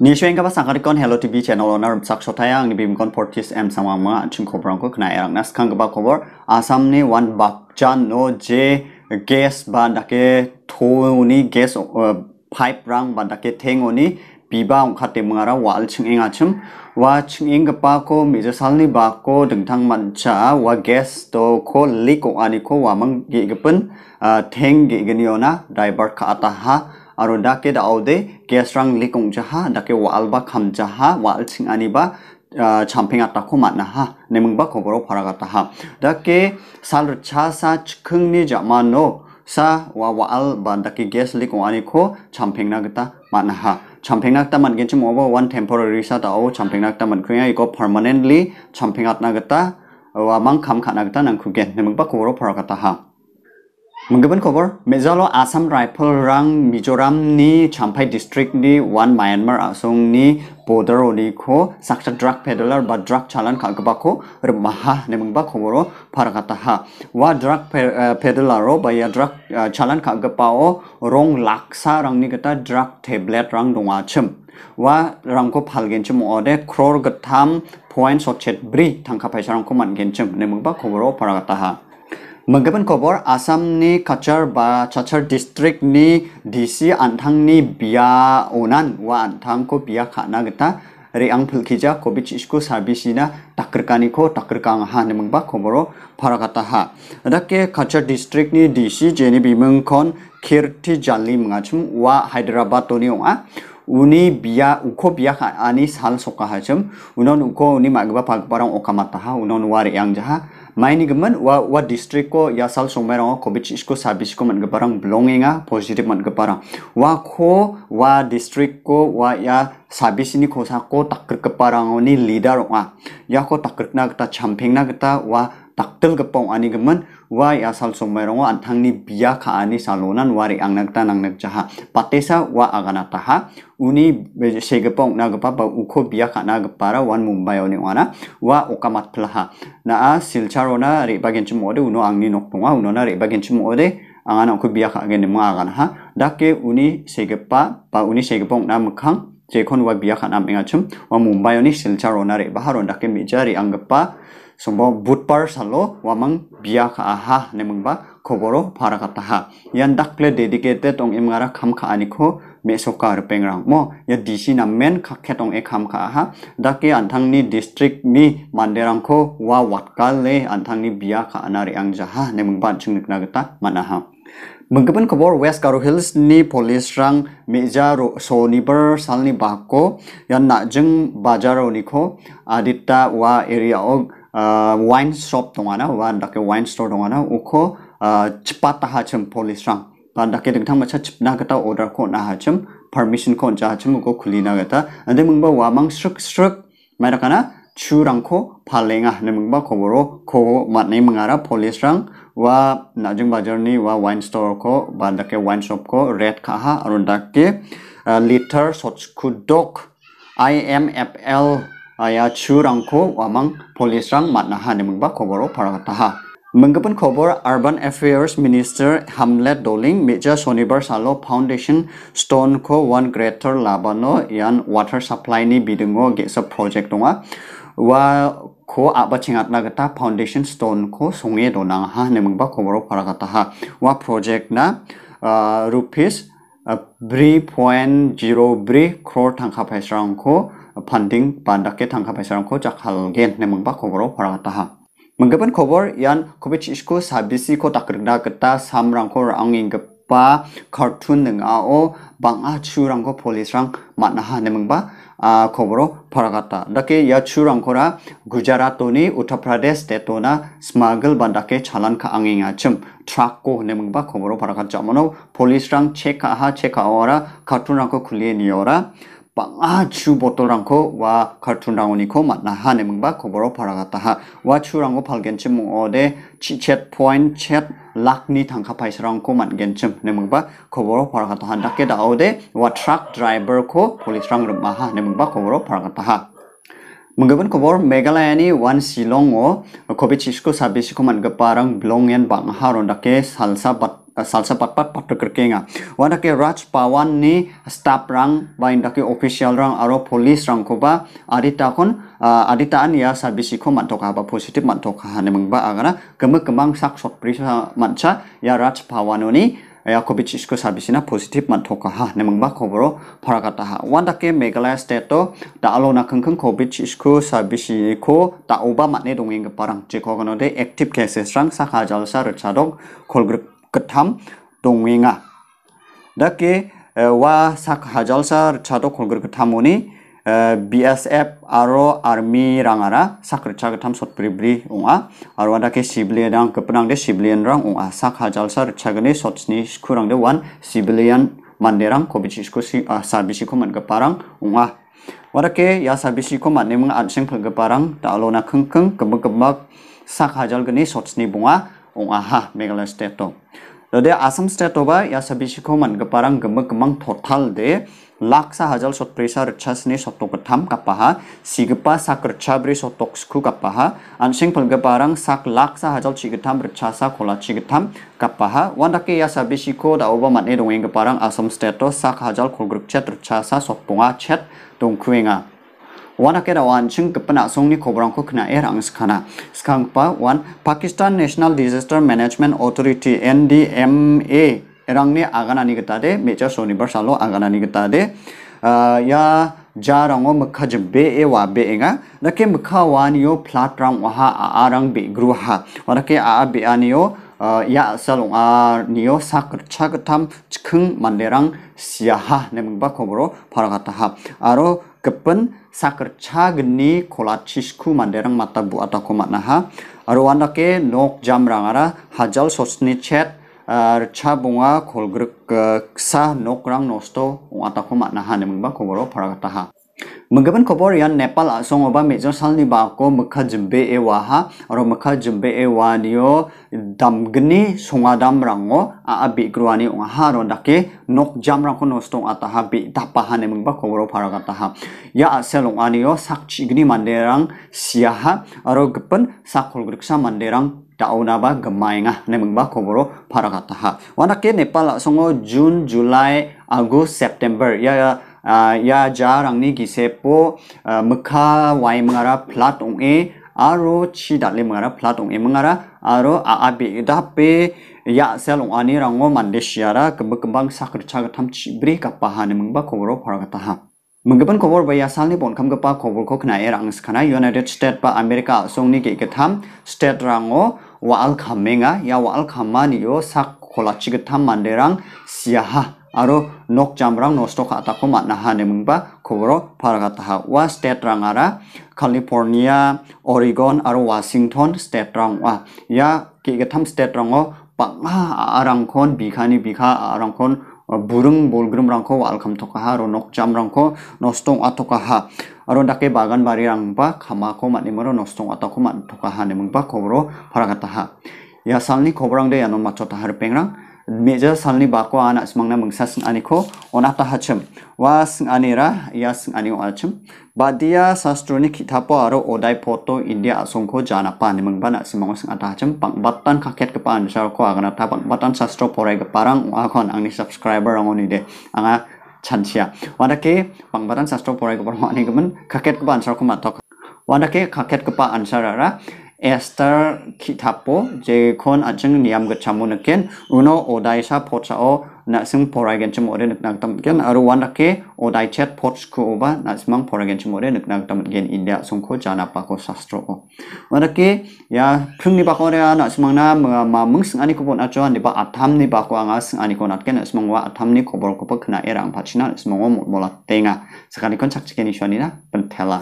Nisho yang kapas sangkari kon Hello TV channel owner sakso taya bim kon portis M sama mga chung kobrang ko kena erang nas kang kapa kobor asam ni wan bakjan no je gas ba dake thoni gas pipe rang ba dake teng oni biba ongkate mengara wal chung eng achum wa chung eng kapa ko meja salni ba ko dengtang mancha wa gas to ko leak ani ko wa mang ge gepen teng ge geniona driver ka ataha aro dake আৰু ডাকে দাওদে n ে ছ ৰ াং লিকং যাহা ড া ক a ৱ া a ব া খাম যাহা ৱাল চিং a ন i ব া c h a m p i n g atakho m a n a ha nemungba khoboro p a r a g a t a ha da ke sal cha sa c h k u n g ni jamano sa wa wa l banda k e gas lik o n wani k o c h a m p i n g na gata m a n a ha c h a m p i n g na ta man gen chum over one temporary sa d a au c h a m p i n g na ta man khya iko permanently c h a m p i n g atna gata wa mang k a m k a n a gata nang k u gen e m u n g b a khoboro p a r a g a t a ha Menggaban cover, mezalo Assam Rifle rang Mizoram ni Champai district ni one Myanmar asong ni border oni ko saksa drug peddler ba drug chalan kagba ko rmaha nemengba khoboro parakata ha wa drug eh, peddler ro ba ya drug eh, chalan kagpa o rong laksa rang ni kata drug tablet rang donga chem wa rangko phalgen chum ode crore gatham point sochet bri thangka paisa rangko mangen chem nemengba khoboro parakata ha Menggapan kobar Asamni Kachar ba Chachar District ni DC antang ni bia onan wa antang ko bia khana geta reang philkhija covid isku sarbisina takrkani ko takrkang ha nemang ba khoboro pharakata ha rake Kachar District ni DC jeni bimeng kon kirti jali mengacum? wa Hyderabad toni onga uni bia uko bia ani sal soka hachum unon uko uni magba pagparang okamata ha unon wari yang jaha maini gaman wa wa district ko ya sal songmerang ko bich isko sabis ko man gaparang a positive man wa ko wa district ko wa ya sabisini ni ko sa ko takr gaparang ni leader ya ko takr na ta champeng na ta wa Taktil gepong ani geman wai asal somerong an ni biak ani salonan wari angnakta nangnak jaha patesa wa agana taha uni segepong na gepa ba ukho biak kha na gepara wan mumbai oni wana wa okamat pelaha na a silcharona re bagen chumode uno angni nok wa uno na re bagen chumode angana ukho bia kha gen ma agana ha dake uni segepa ba uni segepong na mukhang jekon wa bia kha nam engachum wa mumbai oni silcharona re baharon dake mijari anggepa sombo butpar salo wamang biak aha nemengba koboro para kataha yan dakle dedicated tong imngara kam ka aniko mesoka pengrang mo ya dc na men tong ong e kam ka aha dake ni district ni manderang ko wa watkal le ni biak kha anari ang jaha nemengba chungnikna gata manaha Mengkapan kabar West Karo Hills ni polis rang meja soniber salni bako yang nak jeng bajaro niko adita wa area og 와인 숍 동안아 와다케 와인 스토어 동안아 우코 치파타 어, 하첨 폴리스랑 반다케 등탕마 차 집나가다 오더 코나 하첨 퍼미션 콘자 하첨 우코 굴리나가다 안데 뭉바 와망 스륵스륵 마이라카나 추랑코 발랭아 하는 뭉바 코보로 코 맞네 뭉아라 폴리스랑 와 나중 바저니 와 와인 스토어 코 반다케 와인 숍코 레드 카하 아론다케 리터 소츠쿠독 IMFL aya chu रंग wamang polis rang खबरों hanemengba khoboro parataha मंगपन खबर urban affairs minister Hamlet Dohling मेजा शनिबार सालो foundation stone को वन greater लाबानो यान वाटर सप्लाई नि बिदंगो गेसा प्रोजेक्ट दंगा वा को आबा चिंगात नागता फाउंडेशन स्टोन को सोंगे दोनांग हा नेमंगबा खबरो फरागता हा वा प्रोजेक्ट ना rupees three point zero three crore थांखा funding pandak ke thangkha paisarang ko chakhal gen ne mungba khoboro phara ta munggapan khobor yan kovich isko sabisi ko takrna kata samrang ko angin pa kartun neng a bang a churang ko police rang matna ne mungba a khoboro pharagata dake ya churang khora gujarat Gujaratoni uttar pradesh te to na smuggle bandake chalan kha anginga chum truck ko ne mungba khoboro pharagat jamano police rang check ha check ora cartoon rang ko khuli ni ora panga chu botol rangko wa kartun cartoon rangoniko matna hanemengba koboro paragataha wa chu rango palgenchim mongode chat point chet lakni tangka paisarangko matgenchim nemengba koboro paragataha dake daode wa truck driver ko polis rang remaha nemengba koboro paragataha Menggapan kobor Meghalaya ni wan silong o kobe chisku sabisiku man geparang blong yan bang haron dake salsa bat Eh, salsa pat pat pat ker kenga wanda ke raj pawan ni staff rang ba inda ke official rang aro police rang ko ba adita kon eh, adita an ya service ko man toka ba positive man toka han mang ba agara kem kemang sak sok pri mancha ya raj pawan ni ya covid isko service na positive man toka ha ne mang ba ko bro parakata ha wanda ke meghalaya state to da khang khang covid isko service ko ta oba man ne dongeng parang je ko gano de active cases rang sakha jal sa kholgrup ketam tongenga dake eh, wa sak hajalsa kolger ketam kethamuni eh, BSF aro army rangara sak sakr ketam sot pribri unga aro ada ke civilian rang kepenang de civilian rang unga sak hajal sar sot sotsni skurang de wan civilian manderang kobi chisko si ah, sabi ko man keparang unga wada ke ya sabi ko man nemang anseng pel keparang ta alona khengkheng kembak kembak sak hajal gani sotsni bunga ong aha megala state Lode dode asam state ba ya sabisi koman keparang gemek gemang total de laksa hajal sot presa rechasni sotok ketam kapaha sigepa sak rechabri sotok sku kapaha ansing pelgeparang sak laksa hajal recha sa kola cigetam kapaha wandake ya sabisi ko da oba dongeng keparang asam state sak hajal kolgruk chat rechasa sotponga chat kuinga वन के वन छिंग कपना सोंगनि खबरंखौ खोनाएर आं सखाना सखांपा वन Pakistan national disaster management authority NDMA रंगनि आगानानि गतादे मेजा शनिबार सालो आगानानि गतादे या जा रंगो मुखा जब्बे ए वा बे एंगा नके मुखा वानियो फ्लाट रंग वहा आ रंग बे ग्रुहा और के आ बे आनियो 어, 야살롱 아 니오 사크 차그탐 층 만데랑 시아하 네명바 콤으로 바로 갔다 하 아로 kepen sakercha geni kolacisku manderang mata bu atau komatnaha arwanda ke nok jam rangara hajal sosni chat archa bunga kolgrek ksa nok rang nosto atau komatnaha nemba komoro paragataha Menggaban kobor yan Nepal asong oba mejo ni bako mekha jembe e waha aro mekha jembe e geni damgni dam rango oh, a abi gruani ongaha ro dake nok jam rango nostong ataha bi tapahane mengba koboro paragataha ya asel niyo oh, sakchi gni manderang siaha aro gepen sakol griksa manderang daunaba gemainga ah. nemengba koboro paragataha wanake Nepal asongo June July Agus, September ya, ya ya ni gisepo mekha wai mengara plat ong e aro chi datle mengara plat ong e mengara aro a a dape ya sel ong ani rango mande siara kembang sakr chagatam chibri kapahane mengba kobro parakataha Menggepan kobor baya salni pon pun gepa kobor ko kok era rangs kana United States pa Amerika songni ni ketam state rango waal kamenga ya waal kamani yo sak kholachi getam manderang siaha aro nok jamrang nosto kha ta khoma na hane mungba khoboro paraga wa state ara california oregon aro washington state wa ya ke ge tham state rang o pa arang khon bikhani bikha arang burung bolgrum rang kho wal kham aro nok jamrang kho nosto atoka ha aro dake bagan bari rang ba khama kho mani moro nosto atoka khoma thoka ha ne ya salni khobrang de yanon macho ta har meja salni bako anak semangna mengsa sing aniko onata hacem wa sing anira ya sing ani hachem. badia sastroni kitapo aro odai poto india asongko jana pan mengba mengbana simango sing ata hacem pangbatan kaket pan anu sar ko agana ta pangbatan sastro porai parang akon ni subscriber ang oni de anga chansia pang batan sastro porai geparang ni kemen kaket pan sar ko matok wadake kaket kepa anu sarara. Esther kitapo je kon acheng niam ge chamu neken uno odai sa o na sing pora gen chamu re nak tam gen aru wan ke odai chat poch ku oba na simang pora gen chamu re nak nak tam gen india song ko jana pa ko sastro o wan ke ya phung ni ba ko re na simang na ma ma mung sing ani ko bon acho ni ba atham ni ba ko anga sing ani ko nat ken simang wa atham ni ko bor ko pa khna erang pa china simang o mola tenga sakani kon chak chiken ni shoni na pen thela